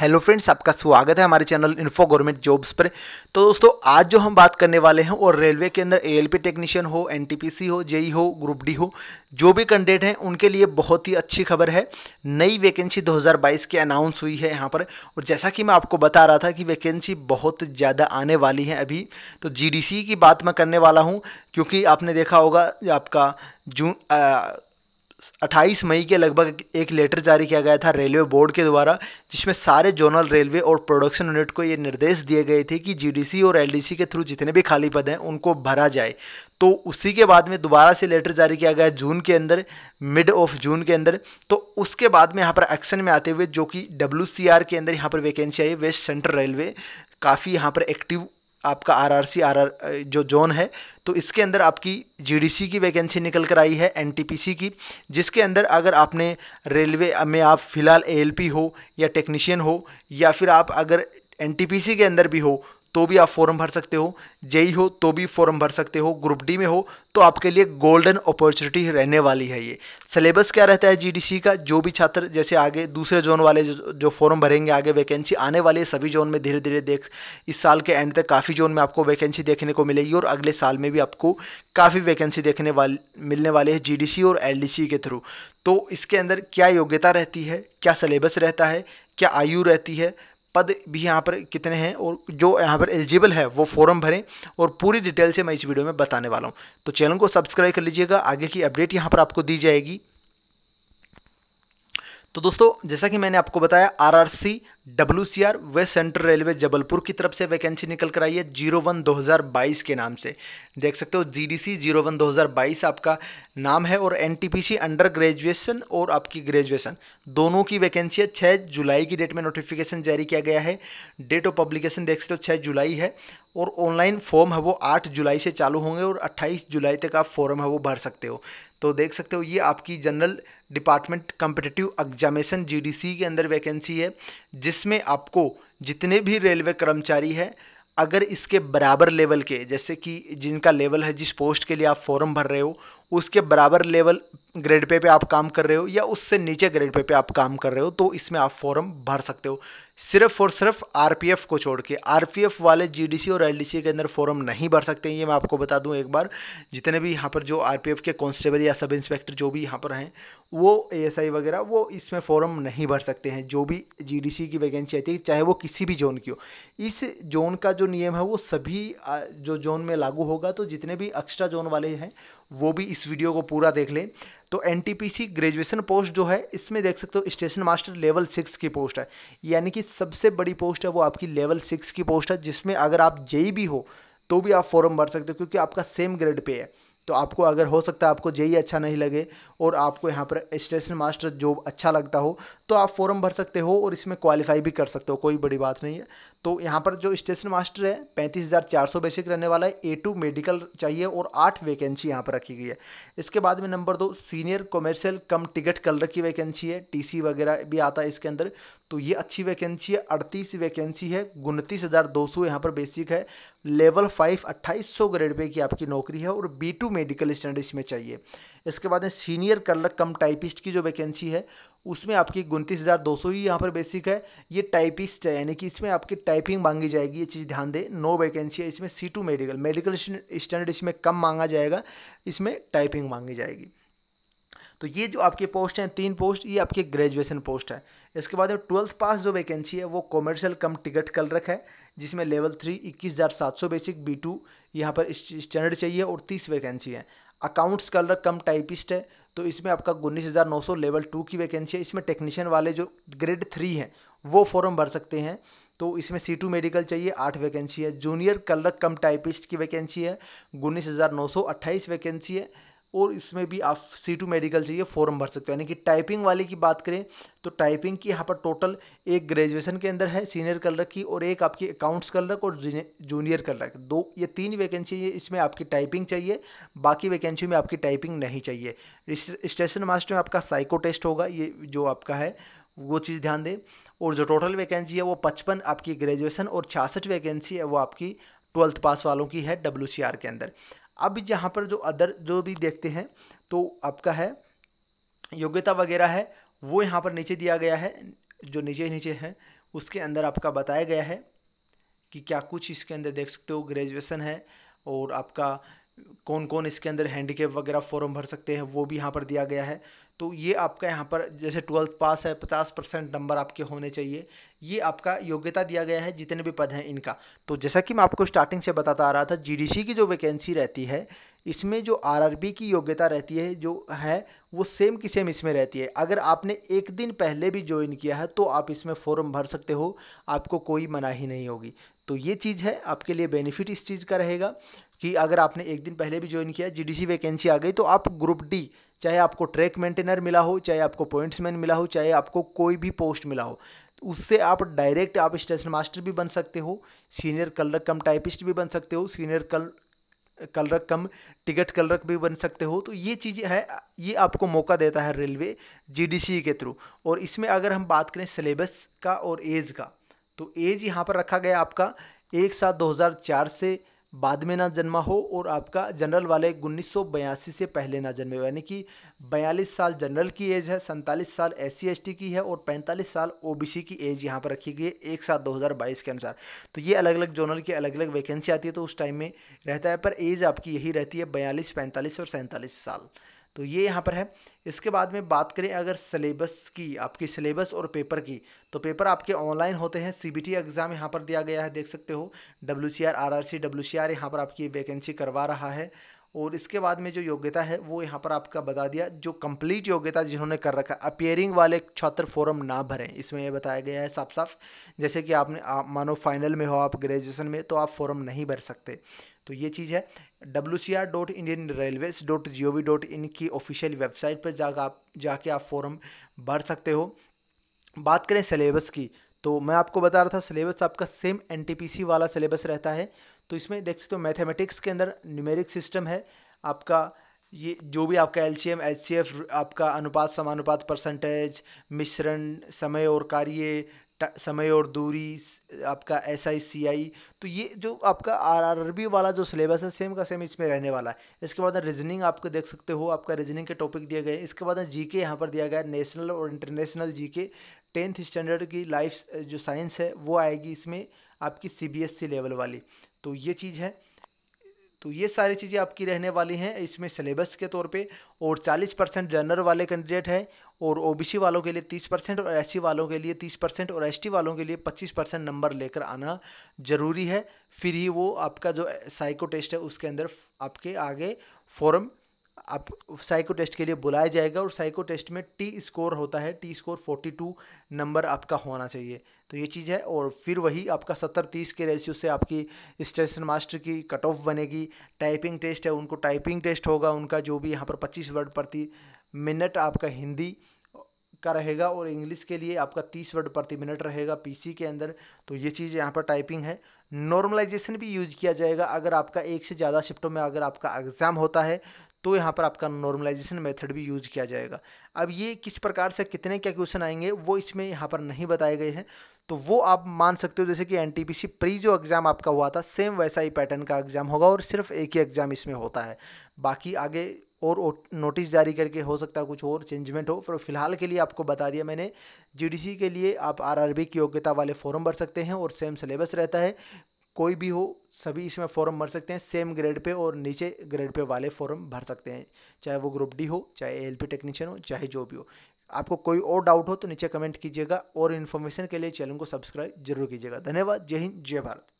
hello friends आपका स्वागत है हमारे चैनल इन्फो गवर्नमेंट जॉब्स पर तो दोस्तों आज जो हम बात करने वाले हैं और रेलवे के अंदर एएलपी टेक्नीशियन हो एनटीपीसी हो जेई e हो ग्रुप डी हो जो भी कैंडिडेट हैं उनके लिए बहुत ही अच्छी खबर है नई वैकेंसी 2022 की अनाउंस हुई है यहाँ पर और जैसा कि मैं आपको बता रहा था कि वैकेंसी बहुत ज़्यादा आने वाली है अभी तो जी की बात मैं करने वाला हूँ क्योंकि आपने देखा होगा आपका जून 28 मई के लगभग एक लेटर जारी किया गया था रेलवे बोर्ड के द्वारा जिसमें सारे जोनल रेलवे और प्रोडक्शन यूनिट को ये निर्देश दिए गए थे कि जीडीसी और एलडीसी के थ्रू जितने भी खाली पद हैं उनको भरा जाए तो उसी के बाद में दोबारा से लेटर जारी किया गया जून के अंदर मिड ऑफ जून के अंदर तो उसके बाद में यहाँ पर एक्शन में आते हुए जो कि डब्ल्यू के अंदर यहाँ पर वैकेंसी आई वेस्ट सेंट्रल रेलवे काफ़ी यहाँ पर एक्टिव आपका आर आर जो जोन है तो इसके अंदर आपकी जी की वैकेंसी निकल कर आई है एन की जिसके अंदर अगर आपने रेलवे में आप फ़िलहाल ए हो या टेक्नीशियन हो या फिर आप अगर एन के अंदर भी हो तो भी आप फॉर्म भर सकते हो जेई हो तो भी फॉर्म भर सकते हो ग्रुप डी में हो तो आपके लिए गोल्डन अपॉर्चुनिटी रहने वाली है ये सिलेबस क्या रहता है जीडीसी का जो भी छात्र जैसे आगे दूसरे जोन वाले जो, जो फॉर्म भरेंगे आगे वैकेंसी आने वाली है सभी जोन में धीरे धीरे देख इस साल के एंड तक काफ़ी जोन में आपको वैकेंसी देखने को मिलेगी और अगले साल में भी आपको काफ़ी वैकेंसी देखने वाले मिलने वाले है जी और एल के थ्रू तो इसके अंदर क्या योग्यता रहती है क्या सिलेबस रहता है क्या आयु रहती है पद भी यहाँ पर कितने हैं और जो यहाँ पर एलिजिबल है वो फॉर्म भरें और पूरी डिटेल से मैं इस वीडियो में बताने वाला हूँ तो चैनल को सब्सक्राइब कर लीजिएगा आगे की अपडेट यहाँ पर आपको दी जाएगी तो दोस्तों जैसा कि मैंने आपको बताया RRC WCR west central railway Jabalpur की तरफ से वैकेंसी निकल कर आई है जीरो वन दो हज़ार बाईस के नाम से देख सकते हो जीडीसी जीरो वन दो हज़ार बाईस आपका नाम है और एनटीपीसी अंडर ग्रेजुएशन और आपकी ग्रेजुएशन दोनों की वैकेंसी है छः जुलाई की डेट में नोटिफिकेशन जारी किया गया है डेट ऑफ पब्लिकेशन देख सकते हो छः जुलाई है और ऑनलाइन फॉर्म है वो आठ जुलाई से चालू होंगे और अट्ठाईस जुलाई तक आप फॉर्म है वो भर सकते हो तो देख सकते हो ये आपकी general department competitive examination GDC के अंदर वैकेंसी है जिसमें आपको जितने भी रेलवे कर्मचारी हैं अगर इसके बराबर लेवल के जैसे कि जिनका लेवल है जिस पोस्ट के लिए आप फॉर्म भर रहे हो उसके बराबर लेवल ग्रेड पे पे आप काम कर रहे हो या उससे नीचे ग्रेड पे पे आप काम कर रहे हो तो इसमें आप फॉर्म भर सकते हो सिर्फ और सिर्फ आरपीएफ को छोड़ के आरपीएफ वाले जीडीसी और एलडीसी के अंदर फॉर्म नहीं भर सकते ये मैं आपको बता दूं एक बार जितने भी यहाँ पर जो आरपीएफ के कांस्टेबल या सब इंस्पेक्टर जो भी यहाँ पर हैं वो एएसआई वगैरह वो इसमें फॉर्म नहीं भर सकते हैं जो भी जी की वैकेंसी आती है चाहे वो किसी भी जोन की हो इस जोन का जो नियम है वो सभी जो जोन में लागू होगा तो जितने भी एक्स्ट्रा जोन वाले हैं वो भी इस वीडियो को पूरा देख लें तो एन ग्रेजुएशन पोस्ट जो है इसमें देख सकते हो स्टेशन मास्टर लेवल सिक्स की पोस्ट है यानी कि सबसे बड़ी पोस्ट है वो आपकी लेवल सिक्स की पोस्ट है जिसमें अगर आप जेई भी e हो तो भी आप फॉर्म भर सकते हो क्योंकि आपका सेम ग्रेड पे है तो आपको अगर हो सकता है आपको ही अच्छा नहीं लगे और आपको यहाँ पर स्टेशन मास्टर जॉब अच्छा लगता हो तो आप फॉर्म भर सकते हो और इसमें क्वालिफाई भी कर सकते हो कोई बड़ी बात नहीं है तो यहाँ पर जो स्टेशन मास्टर है पैंतीस हज़ार चार सौ बेसिक रहने वाला है ए टू मेडिकल चाहिए और आठ वैकेंसी यहाँ पर रखी गई है इसके बाद में नंबर दो senior commercial cum ticket clerk की वैकेंसी है टी वगैरह भी आता है इसके अंदर तो ये अच्छी वैकेंसी है अड़तीस वैकेंसी है उनतीस हज़ार दो सौ यहाँ पर बेसिक है लेवल फाइव अट्ठाईस सौ ग्रेड पे की आपकी नौकरी है और बी टू मेडिकल स्टैंडर्ड इसमें चाहिए इसके बाद में सीनियर कलर कम टाइपिस्ट की जो वैकेंसी है उसमें आपकी उनतीस हज़ार दो सौ ही यहाँ पर बेसिक है ये टाइपिस्ट है यानी कि इसमें आपकी टाइपिंग मांगी जाएगी ये चीज़ ध्यान दें नो वैकेंसी है इसमें C two medical medical standard इसमें कम मांगा जाएगा इसमें टाइपिंग मांगी जाएगी तो ये जो आपके पोस्ट हैं तीन पोस्ट ये आपके ग्रेजुएशन पोस्ट है इसके बाद में ट्वेल्थ पास जो वैकेंसी है वो कॉमर्शियल कम टिकट कलरक है जिसमें लेवल थ्री इक्कीस हज़ार सात सौ बेसिक बी टू यहाँ पर स्टैंडर्ड चाहिए और तीस वैकेंसी है अकाउंट्स कलर कम टाइपिस्ट है तो इसमें आपका उन्नीस हज़ार नौ सौ लेवल टू की वैकेंसी है इसमें टेक्नीशियन वाले जो ग्रेड थ्री हैं वो फॉर्म भर सकते हैं तो इसमें सी टू मेडिकल चाहिए आठ वैकेंसी है जूनियर कलर कम टाइपिस्ट की वैकेंसी है उन्नीस हज़ार नौ सौ अट्ठाईस वैकेंसी है और इसमें भी आप सी टू मेडिकल चाहिए फॉर्म भर सकते हो यानी कि टाइपिंग वाले की बात करें तो टाइपिंग की यहाँ पर टोटल एक ग्रेजुएशन के अंदर है सीनियर कलर की और एक आपकी अकाउंट्स कलर और जूनियर कलर दो ये तीन वैकेंसी है इसमें आपकी टाइपिंग चाहिए बाकी वैकेंसी में आपकी टाइपिंग नहीं चाहिए स्टेशन मास्टर में आपका साइको टेस्ट होगा ये जो आपका है वो चीज़ ध्यान दें और जो टोटल वैकेंसी है वो पचपन आपकी ग्रेजुएशन और छियासठ वैकेंसी है वो आपकी ट्वेल्थ पास वालों की है डब्ल्यू के अंदर अब यहाँ पर जो अदर जो भी देखते हैं तो आपका है योग्यता वगैरह है वो यहाँ पर नीचे दिया गया है जो नीचे नीचे है उसके अंदर आपका बताया गया है कि क्या कुछ इसके अंदर देख सकते हो ग्रेजुएसन है और आपका कौन कौन इसके अंदर हैंडीकेप वगैरह फॉर्म भर सकते हैं वो भी यहाँ पर दिया गया है तो ये आपका यहाँ पर जैसे ट्वेल्थ पास है पचास परसेंट नंबर आपके होने चाहिए ये आपका योग्यता दिया गया है जितने भी पद हैं इनका तो जैसा कि मैं आपको स्टार्टिंग से बताता आ रहा था जीडीसी की जो वैकेंसी रहती है इसमें जो आरआरबी की योग्यता रहती है जो है वो सेम की सेम इसमें रहती है अगर आपने एक दिन पहले भी ज्वाइन किया है तो आप इसमें फॉर्म भर सकते हो आपको कोई मनाही नहीं होगी तो ये चीज़ है आपके लिए बेनिफिट इस चीज़ का रहेगा कि अगर आपने एक दिन पहले भी ज्वाइन किया जी वैकेंसी आ गई तो आप ग्रुप डी चाहे आपको ट्रैक मेंटेनर मिला हो चाहे आपको पॉइंट्समैन मिला हो चाहे आपको कोई भी पोस्ट मिला हो तो उससे आप डायरेक्ट आप स्टेशन मास्टर भी बन सकते हो सीनियर कलर कम टाइपिस्ट भी बन सकते हो सीनियर कल कलरक कम टिकट कलरक भी बन सकते हो तो ये चीज़ें है ये आपको मौका देता है रेलवे जीडीसी के थ्रू और इसमें अगर हम बात करें सिलेबस का और एज का तो एज यहाँ पर रखा गया आपका एक सात 2004 से बाद में ना जन्मा हो और आपका जनरल वाले उन्नीस से पहले ना जन्मे हो यानी कि बयालीस साल जनरल की एज है सैंतालीस साल एस सी की है और पैंतालीस साल ओ की एज यहाँ पर रखी गई है एक सात दो के अनुसार तो ये अलग अलग जोनल की अलग अलग वैकेंसी आती है तो उस टाइम में रहता है पर एज आपकी यही रहती है बयालीस पैंतालीस और सैंतालीस साल तो ये यहाँ पर है इसके बाद में बात करें अगर सिलेबस की आपकी सिलेबस और पेपर की तो पेपर आपके ऑनलाइन होते हैं सीबीटी एग्ज़ाम यहाँ पर दिया गया है देख सकते हो W C R R R C W C R यहाँ पर आपकी वैकेंसी करवा रहा है और इसके बाद में जो योग्यता है वो यहाँ पर आपका बता दिया जो कंप्लीट योग्यता जिन्होंने कर रखा अपियरिंग वाले छात्र फॉर्म ना भरें इसमें यह बताया गया है साफ साफ जैसे कि आपने आप मानो फाइनल में हो आप ग्रेजुएशन में तो आप फॉर्म नहीं भर सकते तो ये चीज़ है W C R dot Indian railways dot G O V dot in की ऑफिशियल वेबसाइट पर जाकर आप जाके आप फॉर्म भर सकते हो बात करें सिलेबस की तो मैं आपको बता रहा था सिलेबस आपका सेम एन वाला सिलेबस रहता है तो इसमें देख सकते हो मैथमेटिक्स के अंदर न्यूमेरिक सिस्टम है आपका ये जो भी आपका L C M H C F आपका अनुपात समानुपात परसेंटेज मिश्रण समय और कार्य समय और दूरी आपका एस आई सी आई तो ये जो आपका आर आर आर बी वाला जो सिलेबस है सेम का सेम इसमें रहने वाला है इसके बाद रीजनिंग आपको देख सकते हो आपका रीजनिंग के टॉपिक दिए गए इसके बाद जी के यहाँ पर दिया गया नेशनल और international G K tenth standard की लाइफ जो साइंस है वो आएगी इसमें आपकी C B S C level वाली तो ये चीज़ है तो ये सारी चीज़ें आपकी रहने वाली हैं इसमें सिलेबस के तौर पे और 40 परसेंट जनरल वाले कैंडिडेट है और ओबीसी वालों के लिए 30 परसेंट और एससी वालों के लिए 30 परसेंट और एसटी वालों के लिए 25 परसेंट नंबर लेकर आना ज़रूरी है फिर ही वो आपका जो साइको टेस्ट है उसके अंदर आपके आगे फॉर्म आप साइको टेस्ट के लिए बुलाया जाएगा और साइको टेस्ट में टी स्कोर होता है टी स्कोर 42 नंबर आपका होना चाहिए तो ये चीज़ है और फिर वही आपका सत्तर तीस के रेशियो से आपकी स्टेशन मास्टर की कट ऑफ बनेगी टाइपिंग टेस्ट है उनको टाइपिंग टेस्ट होगा उनका जो भी यहाँ पर पच्चीस वर्ड प्रति मिनट आपका हिंदी का रहेगा और इंग्लिश के लिए आपका तीस वर्ड प्रति मिनट रहेगा पीसी के अंदर तो ये चीज़ यहाँ पर टाइपिंग है नॉर्मलाइजेशन भी यूज किया जाएगा अगर आपका एक से ज़्यादा शिफ्टों में अगर आपका एग्ज़ाम होता है तो यहाँ पर आपका नॉर्मलाइजेशन मेथड भी यूज किया जाएगा अब ये किस प्रकार से कितने क्या क्वेश्चन आएंगे वो इसमें यहाँ पर नहीं बताए गए हैं तो वो आप मान सकते हो जैसे कि एन प्री जो एग्ज़ाम आपका हुआ था सेम वैसा ही पैटर्न का एग्ज़ाम होगा और सिर्फ एक ही एग्ज़ाम इसमें होता है बाकी आगे और नोटिस जारी करके हो सकता है कुछ और चेंजमेंट हो पर फिलहाल के लिए आपको बता दिया मैंने जीडीसी के लिए आप आरआरबी की योग्यता वाले फॉर्म भर सकते हैं और सेम सिलेबस रहता है कोई भी हो सभी इसमें फॉर्म भर सकते हैं सेम ग्रेड पे और नीचे ग्रेड पे वाले फॉर्म भर सकते हैं चाहे वो ग्रुप डी हो चाहे एल टेक्नीशियन हो चाहे जो भी हो आपको कोई और डाउट हो तो नीचे कमेंट कीजिएगा और इन्फॉर्मेशन के लिए चैनल को सब्सक्राइब जरूर कीजिएगा धन्यवाद जय हिंद जय भारत